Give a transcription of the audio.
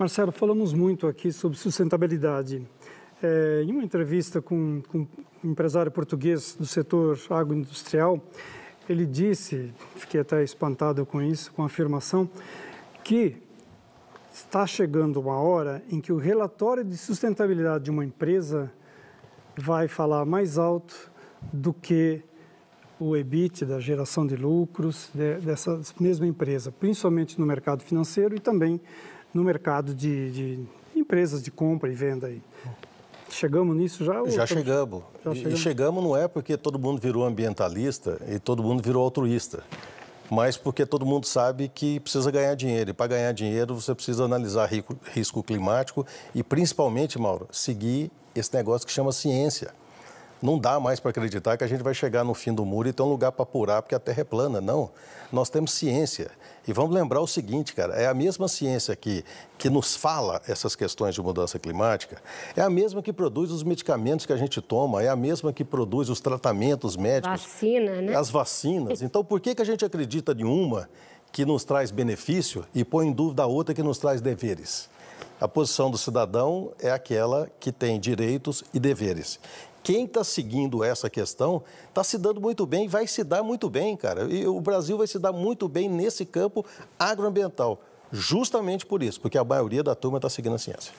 Marcelo, falamos muito aqui sobre sustentabilidade. É, em uma entrevista com, com, um empresário português do setor agroindustrial, ele disse, fiquei até espantado com isso, com a afirmação, que está chegando uma hora em que o relatório de sustentabilidade de uma empresa vai falar mais alto do que o EBIT, da geração de lucros de, dessa mesma empresa, principalmente no mercado financeiro e também no mercado de, de empresas de compra e venda aí. Chegamos nisso já? Já chegamos. já chegamos. E chegamos não é porque todo mundo virou ambientalista e todo mundo virou altruísta, mas porque todo mundo sabe que precisa ganhar dinheiro. E para ganhar dinheiro você precisa analisar risco climático e principalmente, Mauro, seguir esse negócio que chama ciência não dá mais para acreditar que a gente vai chegar no fim do muro e ter um lugar para apurar porque a Terra é plana. Não. Nós temos ciência. E vamos lembrar o seguinte, cara: é a mesma ciência que, que nos fala essas questões de mudança climática, é a mesma que produz os medicamentos que a gente toma, é a mesma que produz os tratamentos médicos. Vacina, né? As vacinas. Então, por que, que a gente acredita em uma que nos traz benefício e põe em dúvida a outra que nos traz deveres? A posição do cidadão é aquela que tem direitos e deveres quem está seguindo essa questão está se dando muito bem vai se dar muito bem, cara. E o Brasil vai se dar muito bem nesse campo agroambiental. Justamente por isso, porque a maioria da turma está seguindo a ciência.